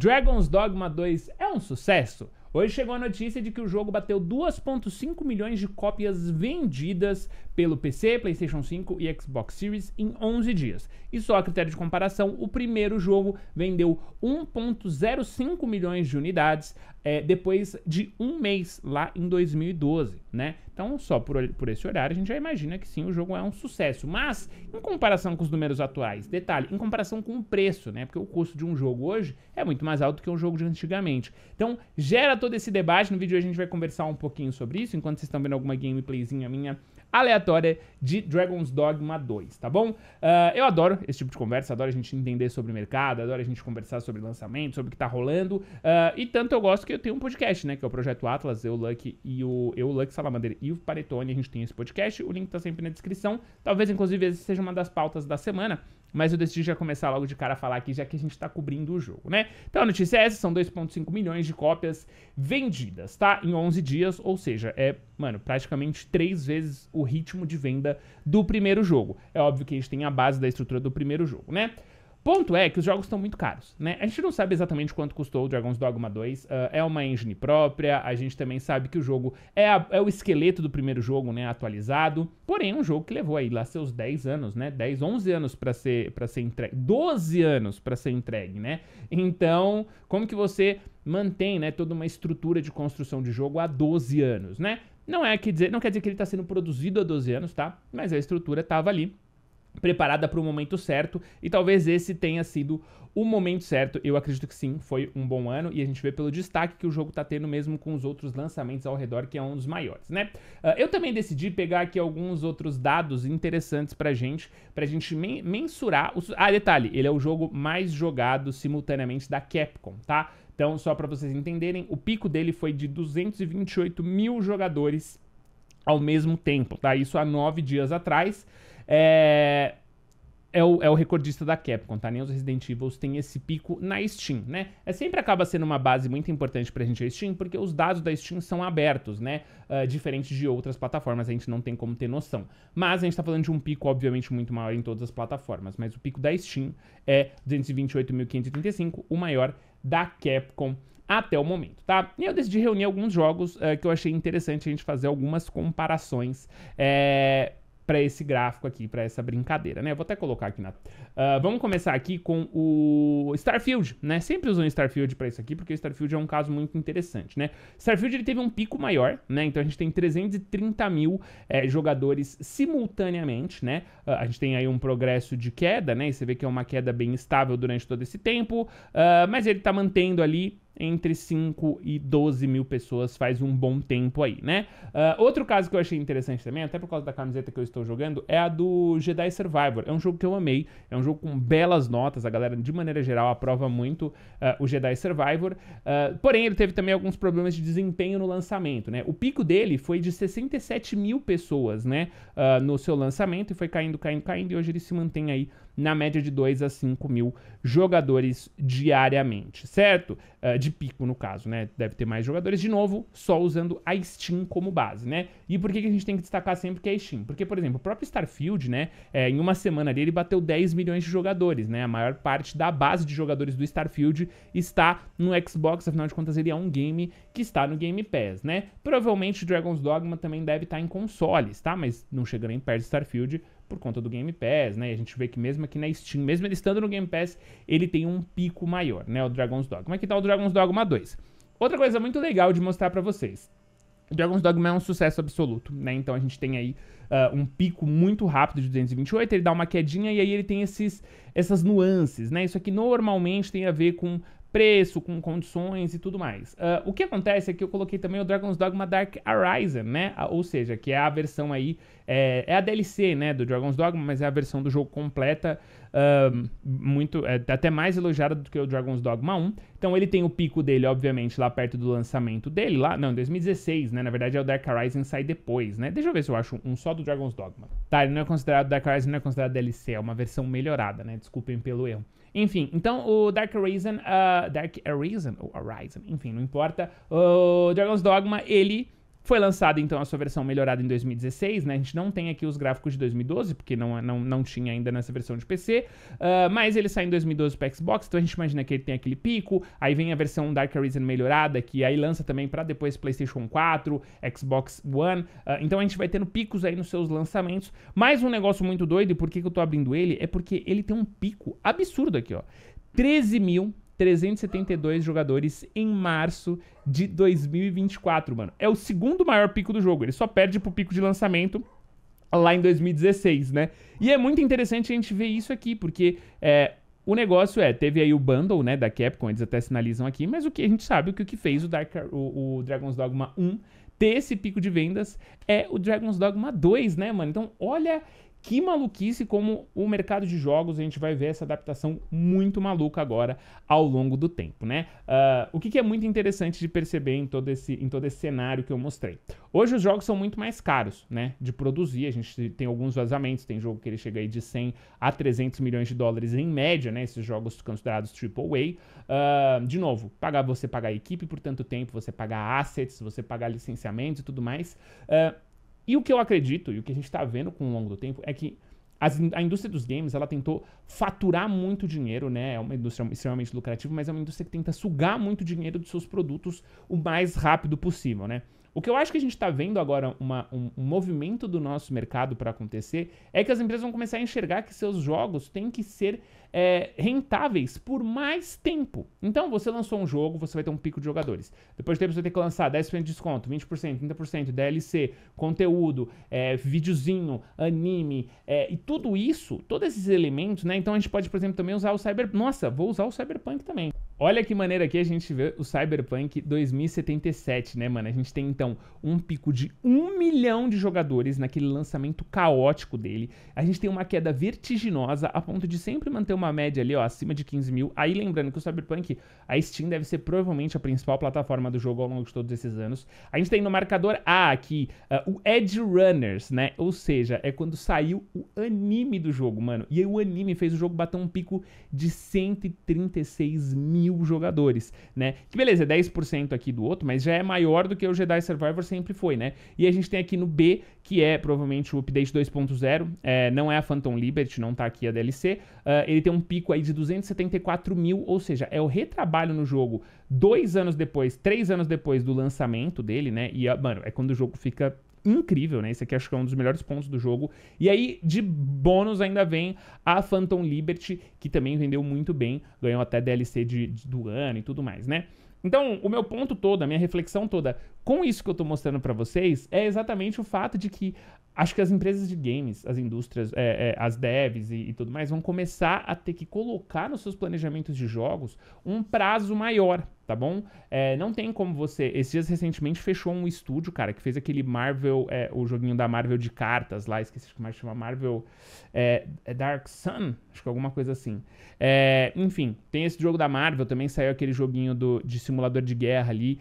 Dragon's Dogma 2 é um sucesso? Hoje chegou a notícia de que o jogo bateu 2,5 milhões de cópias vendidas pelo PC, PlayStation 5 e Xbox Series em 11 dias. E só a critério de comparação, o primeiro jogo vendeu 1,05 milhões de unidades, é, depois de um mês, lá em 2012, né? Então, só por, por esse horário, a gente já imagina que sim, o jogo é um sucesso. Mas, em comparação com os números atuais, detalhe, em comparação com o preço, né? Porque o custo de um jogo hoje é muito mais alto que um jogo de antigamente. Então, gera todo esse debate. No vídeo a gente vai conversar um pouquinho sobre isso, enquanto vocês estão vendo alguma gameplayzinha minha aleatória de Dragon's Dogma 2, tá bom? Uh, eu adoro esse tipo de conversa, adoro a gente entender sobre mercado, adoro a gente conversar sobre lançamento, sobre o que tá rolando. Uh, e tanto eu gosto que eu tenho um podcast, né? Que é o Projeto Atlas, eu, Lucky e o eu, Luck Salamander e o Paretone. A gente tem esse podcast, o link tá sempre na descrição. Talvez, inclusive, essa seja uma das pautas da semana. Mas eu decidi já começar logo de cara a falar aqui, já que a gente tá cobrindo o jogo, né? Então a notícia é essa, são 2.5 milhões de cópias vendidas, tá? Em 11 dias, ou seja, é, mano, praticamente três vezes o ritmo de venda do primeiro jogo. É óbvio que a gente tem a base da estrutura do primeiro jogo, né? Ponto é que os jogos estão muito caros, né? A gente não sabe exatamente quanto custou o Dragon's Dogma 2. Uh, ah, é uma engine própria, a gente também sabe que o jogo é, a, é, o esqueleto do primeiro jogo, né? Atualizado. Porém, é um jogo que levou aí lá seus 10 anos, né? 10, 11 anos para ser, pra ser entregue. 12 anos para ser entregue, né? Então, como que você mantém, né? Toda uma estrutura de construção de jogo há 12 anos, né? Não é que dizer, não quer dizer que ele está sendo produzido há 12 anos, tá? Mas a estrutura estava ali preparada para o momento certo, e talvez esse tenha sido o momento certo. Eu acredito que sim, foi um bom ano, e a gente vê pelo destaque que o jogo está tendo mesmo com os outros lançamentos ao redor, que é um dos maiores, né? Uh, eu também decidi pegar aqui alguns outros dados interessantes pra gente, pra gente men mensurar... Os... Ah, detalhe, ele é o jogo mais jogado simultaneamente da Capcom, tá? Então, só para vocês entenderem, o pico dele foi de 228 mil jogadores ao mesmo tempo, tá? Isso há nove dias atrás. É, é o, é o, recordista da Capcom, tá? Nem os Resident Evil tem esse pico na Steam, né? É sempre acaba sendo uma base muito importante pra gente a Steam, porque os dados da Steam são abertos, né? Uh, diferente de outras plataformas, a gente não tem como ter noção. Mas a gente tá falando de um pico, obviamente, muito maior em todas as plataformas. Mas o pico da Steam é 228.535, o maior da Capcom até o momento, tá? E eu decidi reunir alguns jogos uh, que eu achei interessante a gente fazer algumas comparações. É para esse gráfico aqui, para essa brincadeira, né? Eu vou até colocar aqui na... Uh, vamos começar aqui com o Starfield, né? Sempre usam Starfield para isso aqui, porque o Starfield é um caso muito interessante, né? Starfield ele teve um pico maior, né? Então a gente tem 330 mil é, jogadores simultaneamente, né? Uh, a gente tem aí um progresso de queda, né? E você vê que é uma queda bem estável durante todo esse tempo, uh, mas ele tá mantendo ali entre 5 e 12 mil pessoas faz um bom tempo aí, né? Uh, outro caso que eu achei interessante também, até por causa da camiseta que eu estou jogando, é a do Jedi Survivor. É um jogo que eu amei, é um jogo com belas notas, a galera de maneira geral aprova muito uh, o Jedi Survivor. Uh, porém, ele teve também alguns problemas de desempenho no lançamento, né? O pico dele foi de 67 mil pessoas, né? no seu lançamento e foi caindo, caindo, caindo e hoje ele se mantém aí na média de 2 a 5 mil jogadores diariamente, certo? Uh, de pico, no caso, né? Deve ter mais jogadores, de novo, só usando a Steam como base, né? E por que, que a gente tem que destacar sempre que é a Steam? Porque, por exemplo, o próprio Starfield, né? É, em uma semana ali, ele bateu 10 milhões de jogadores, né? A maior parte da base de jogadores do Starfield está no Xbox, afinal de contas, ele é um game que está no Game Pass, né? Provavelmente Dragon's Dogma também deve estar em consoles, tá? Mas não chega nem perto de Starfield, por conta do Game Pass, né? E a gente vê que mesmo aqui na Steam, mesmo ele estando no Game Pass, ele tem um pico maior, né? O Dragon's Dogma. Aqui é tá o Dragon's Dogma 2. Outra coisa muito legal de mostrar para vocês. Dragon's Dogma é um sucesso absoluto, né? Então a gente tem aí uh, um pico muito rápido de 228, ele dá uma quedinha e aí ele tem esses, essas nuances, né? Isso aqui normalmente tem a ver com preço, com condições e tudo mais. Uh, o que acontece é que eu coloquei também o Dragon's Dogma Dark Horizon, né? Ah, ou seja, que é a versão aí, é, é a DLC, né, do Dragon's Dogma, mas é a versão do jogo completa, uh, muito, é, até mais elogiada do que o Dragon's Dogma 1. Então ele tem o pico dele, obviamente, lá perto do lançamento dele, lá, não, 2016, né? Na verdade é o Dark Horizon sai depois, né? Deixa eu ver se eu acho um só do Dragon's Dogma. Tá, ele não é considerado Dark Horizon, não é considerado DLC, é uma versão melhorada, né? Desculpem pelo erro. Enfim, então o Dark Horizon, uh, ah, Dark Horizon ou Horizon, enfim, não importa. O Dragon's Dogma, ele foi lançada então a sua versão melhorada em 2016, né? A gente não tem aqui os gráficos de 2012, porque não, não, não tinha ainda nessa versão de PC. Uh, ah, mas ele sai em 2012 para Xbox, então a gente imagina que ele tem aquele pico. Aí vem a versão Dark Arisen melhorada, que aí lança também para depois PlayStation 4, Xbox One. Uh, então a gente vai tendo picos aí nos seus lançamentos. Mais um negócio muito doido, e por que, que eu tô abrindo ele? É porque ele tem um pico absurdo aqui, ó. 13 mil 372 jogadores em março de 2024, mano. É o segundo maior pico do jogo. Ele só perde pro pico de lançamento lá em 2016, né? E é muito interessante a gente ver isso aqui, porque é, o negócio é, teve aí o bundle, né, da Capcom, eles até sinalizam aqui, mas o que a gente sabe, o é que, o que fez o, Dark, o, o Dragon's Dogma 1 ter esse pico de vendas é o Dragon's Dogma 2, né, mano? Então, olha que maluquice como o mercado de jogos, a gente vai ver essa adaptação muito maluca agora ao longo do tempo, né? Uh, o que, que, é muito interessante de perceber em todo, esse, em todo esse cenário que eu mostrei. Hoje os jogos são muito mais caros, né, de produzir, a gente tem alguns vazamentos, tem jogo que ele chega aí de 100 a 300 milhões de dólares em média, né, esses jogos considerados AAA. Uh, ah, de novo, pagar, você pagar a equipe por tanto tempo, você pagar assets, você pagar licenciamentos e tudo mais. Uh, e o que eu acredito, e o que a gente está vendo com o longo do tempo, é que as, a indústria dos games, ela tentou faturar muito dinheiro, né? É uma indústria extremamente lucrativa, mas é uma indústria que tenta sugar muito dinheiro dos seus produtos o mais rápido possível, né? O que eu acho que a gente está vendo agora, uma, um, um, movimento do nosso mercado para acontecer, é que as empresas vão começar a enxergar que seus jogos têm que ser é, rentáveis por mais tempo. Então, você lançou um jogo, você vai ter um pico de jogadores. Depois de tempo, você tem que lançar 10% de desconto, 20%, 30%, DLC, conteúdo, é, videozinho, anime, é, e tudo isso, todos esses elementos, né? Então, a gente pode, por exemplo, também usar o Cyber... Nossa, vou usar o Cyberpunk também. Olha que maneira aqui a gente vê o Cyberpunk 2077, né, mano? A gente tem então um pico de um milhão de jogadores naquele lançamento caótico dele. A gente tem uma queda vertiginosa a ponto de sempre manter uma média ali, ó, acima de 15 mil. Aí lembrando que o Cyberpunk, a Steam deve ser provavelmente a principal plataforma do jogo ao longo de todos esses anos. A gente tem no marcador A aqui uh, o Edge Runners, né? Ou seja, é quando saiu o anime do jogo, mano. E aí o anime fez o jogo bater um pico de 136 mil mil jogadores, né? Que beleza, é 10% aqui do outro, mas já é maior do que o Jedi Survivor sempre foi, né? E a gente tem aqui no B, que é provavelmente o update 2.0, é, não é a Phantom Liberty, não tá aqui a DLC, uh, é, ele tem um pico aí de 274 mil, ou seja, é o retrabalho no jogo dois anos depois, três anos depois do lançamento dele, né? E, ah, mano, é quando o jogo fica incrível, né? Esse aqui acho que é um dos melhores pontos do jogo. E aí, de bônus, ainda vem a Phantom Liberty, que também vendeu muito bem, ganhou até DLC de, de do ano e tudo mais, né? Então, o meu ponto todo, a minha reflexão toda, com isso que eu estou mostrando para vocês, é exatamente o fato de que acho que as empresas de games, as indústrias, é, é, as devs e, e, tudo mais, vão começar a ter que colocar nos seus planejamentos de jogos um prazo maior, tá bom? É, não tem como você. Esses dias recentemente fechou um estúdio, cara, que fez aquele Marvel, é, o joguinho da Marvel de cartas lá, esqueci como é chama Marvel é, Dark Sun, acho que alguma coisa assim. enfim, tem esse jogo da Marvel, também saiu aquele joguinho do, de simulador de guerra ali.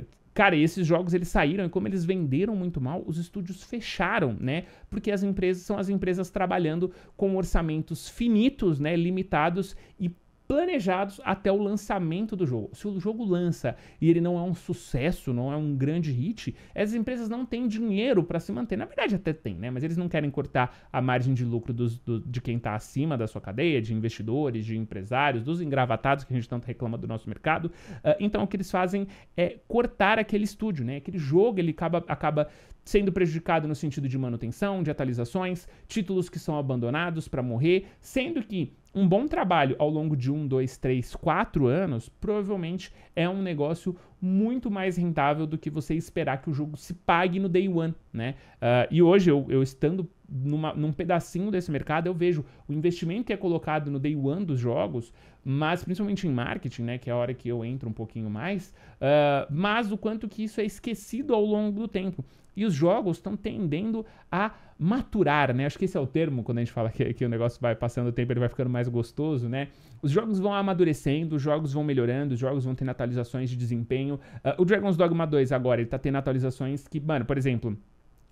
Uh, Cara, esses jogos eles saíram e como eles venderam muito mal, os estúdios fecharam, né? Porque as empresas são as empresas trabalhando com orçamentos finitos, né, limitados e planejados até o lançamento do jogo. Se o jogo lança e ele não é um sucesso, não é um grande hit, essas empresas não têm dinheiro para se manter. Na verdade, até tem, né? Mas eles não querem cortar a margem de lucro dos, do, de quem está acima da sua cadeia, de investidores, de empresários, dos engravatados que a gente tanto reclama do nosso mercado. Uh, então, o que eles fazem é cortar aquele estúdio, né? Aquele jogo, ele acaba, acaba sendo prejudicado no sentido de manutenção, de atualizações, títulos que são abandonados para morrer, sendo que um bom trabalho ao longo de um, dois, três, quatro anos provavelmente é um negócio muito mais rentável do que você esperar que o jogo se pague no day one, né? Uh, e hoje eu, eu estando numa, num pedacinho desse mercado, eu vejo o investimento que é colocado no day one dos jogos, mas principalmente em marketing, né, que é a hora que eu entro um pouquinho mais, uh, mas o quanto que isso é esquecido ao longo do tempo. E os jogos estão tendendo a maturar, né? Acho que esse é o termo quando a gente fala que, que o negócio vai passando o tempo, ele vai ficando mais gostoso, né? Os jogos vão amadurecendo, os jogos vão melhorando, os jogos vão tendo atualizações de desempenho. Uh, o Dragon's Dogma 2 agora, ele tá tendo atualizações que, mano, por exemplo,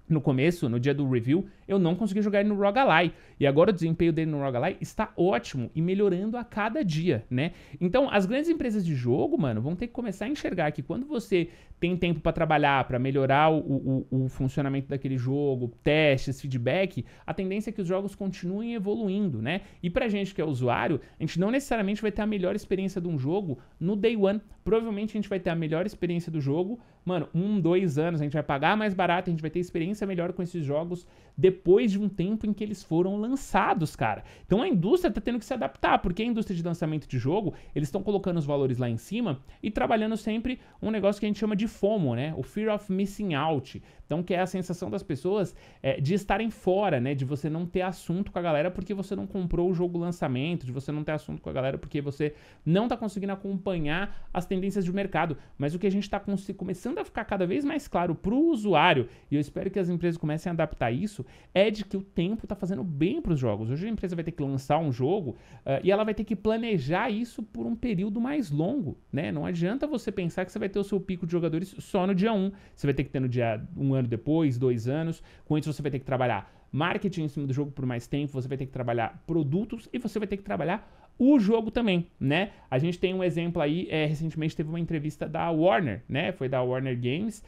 no começo, no dia do review, eu não consegui jogar ele no Rogalai. E agora o desempenho dele no Rogalai está ótimo e melhorando a cada dia, né? Então, as grandes empresas de jogo, mano, vão ter que começar a enxergar que quando você tem tempo para trabalhar, para melhorar o, o, o, funcionamento daquele jogo, testes, feedback, a tendência é que os jogos continuem evoluindo, né? E pra gente que é usuário, a gente não necessariamente vai ter a melhor experiência de um jogo no day one. Provavelmente a gente vai ter a melhor experiência do jogo, mano, um, dois anos, a gente vai pagar mais barato, a gente vai ter experiência experiência melhor com esses jogos depois de um tempo em que eles foram lançados, cara. Então a indústria está tendo que se adaptar, porque a indústria de lançamento de jogo, eles estão colocando os valores lá em cima e trabalhando sempre um negócio que a gente chama de FOMO, né? O Fear of Missing Out. Então, que é a sensação das pessoas é, de estarem fora, né? De você não ter assunto com a galera porque você não comprou o jogo lançamento, de você não ter assunto com a galera porque você não tá conseguindo acompanhar as tendências de mercado. Mas o que a gente está começando a ficar cada vez mais claro para o usuário, e eu espero que as empresas comecem a adaptar isso, é de que o tempo está fazendo bem para os jogos. Hoje a empresa vai ter que lançar um jogo uh, e ela vai ter que planejar isso por um período mais longo, né? Não adianta você pensar que você vai ter o seu pico de jogadores só no dia 1. Você vai ter que ter no dia 1 um ano ano depois, dois anos. Com isso, você vai ter que trabalhar marketing em cima do jogo por mais tempo, você vai ter que trabalhar produtos e você vai ter que trabalhar o jogo também, né? A gente tem um exemplo aí, é, recentemente teve uma entrevista da Warner, né? Foi da Warner Games,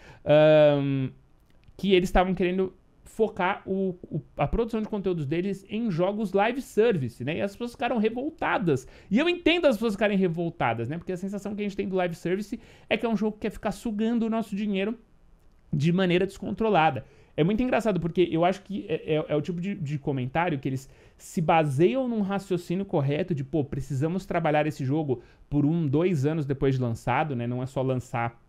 um, que eles estavam querendo focar o, o, a produção de conteúdos deles em jogos live service, né? E as pessoas ficaram revoltadas. E eu entendo as pessoas ficarem revoltadas, né? Porque a sensação que a gente tem do live service é que é um jogo que quer ficar sugando o nosso dinheiro de maneira descontrolada. É muito engraçado, porque eu acho que é, é, é o tipo de, de, comentário que eles se baseiam num raciocínio correto de, pô, precisamos trabalhar esse jogo por um, dois anos depois de lançado, né? Não é só lançar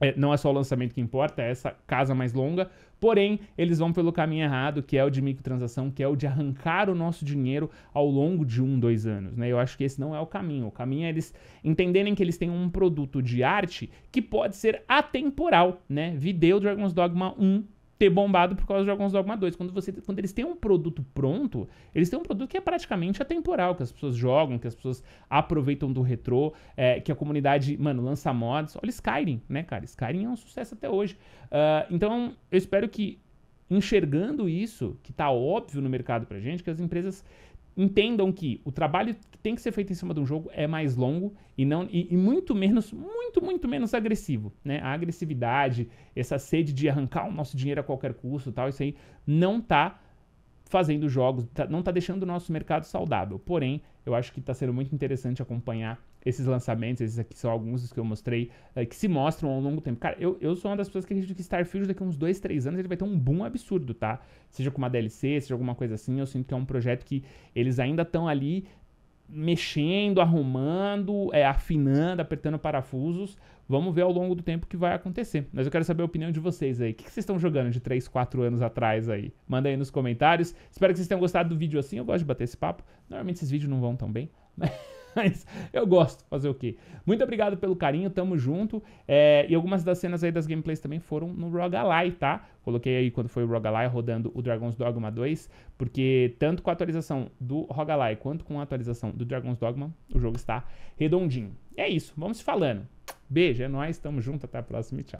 é, não é só o lançamento que importa, é essa casa mais longa. Porém, eles vão pelo caminho errado, que é o de microtransação, que é o de arrancar o nosso dinheiro ao longo de um, dois anos. Né? Eu acho que esse não é o caminho. O caminho é eles entenderem que eles têm um produto de arte que pode ser atemporal, né? Videu Dragon's Dogma 1 ter bombado por causa de alguns Dogma 2. Quando, você, quando eles têm um produto pronto, eles têm um produto que é praticamente atemporal, que as pessoas jogam, que as pessoas aproveitam do retrô, é, que a comunidade, mano, lança mods. Olha Skyrim, né, cara? Skyrim é um sucesso até hoje. Uh, então, eu espero que enxergando isso, que tá óbvio no mercado pra gente, que as empresas entendam que o trabalho que tem que ser feito em cima de um jogo é mais longo e não e, e muito menos, muito, muito menos agressivo. Né? A agressividade, essa sede de arrancar o nosso dinheiro a qualquer custo tal, isso aí não está fazendo jogos, tá, não está deixando o nosso mercado saudável. Porém, eu acho que está sendo muito interessante acompanhar esses lançamentos, esses aqui são alguns dos que eu mostrei, uh, que se mostram ao longo do tempo. Cara, eu, eu sou uma das pessoas que acredito que Starfield daqui a uns 2, 3 anos ele vai ter um boom absurdo, tá? Seja com uma DLC, seja alguma coisa assim, eu sinto que é um projeto que eles ainda estão ali mexendo, arrumando, é, afinando, apertando parafusos. Vamos ver ao longo do tempo o que vai acontecer. Mas eu quero saber a opinião de vocês aí. O que, que vocês estão jogando de 3, 4 anos atrás aí? Manda aí nos comentários. Espero que vocês tenham gostado do vídeo assim. Eu gosto de bater esse papo. Normalmente esses vídeos não vão tão bem. Mas... Né? mas eu gosto. Fazer o quê? Muito obrigado pelo carinho, tamo junto. É, e algumas das cenas aí das gameplays também foram no Rogalai, tá? Coloquei aí quando foi o Rogalai rodando o Dragon's Dogma 2, porque tanto com a atualização do Rogalai quanto com a atualização do Dragon's Dogma, o jogo está redondinho. É isso, vamos se falando. Beijo, é nóis, tamo junto, até a próxima e tchau.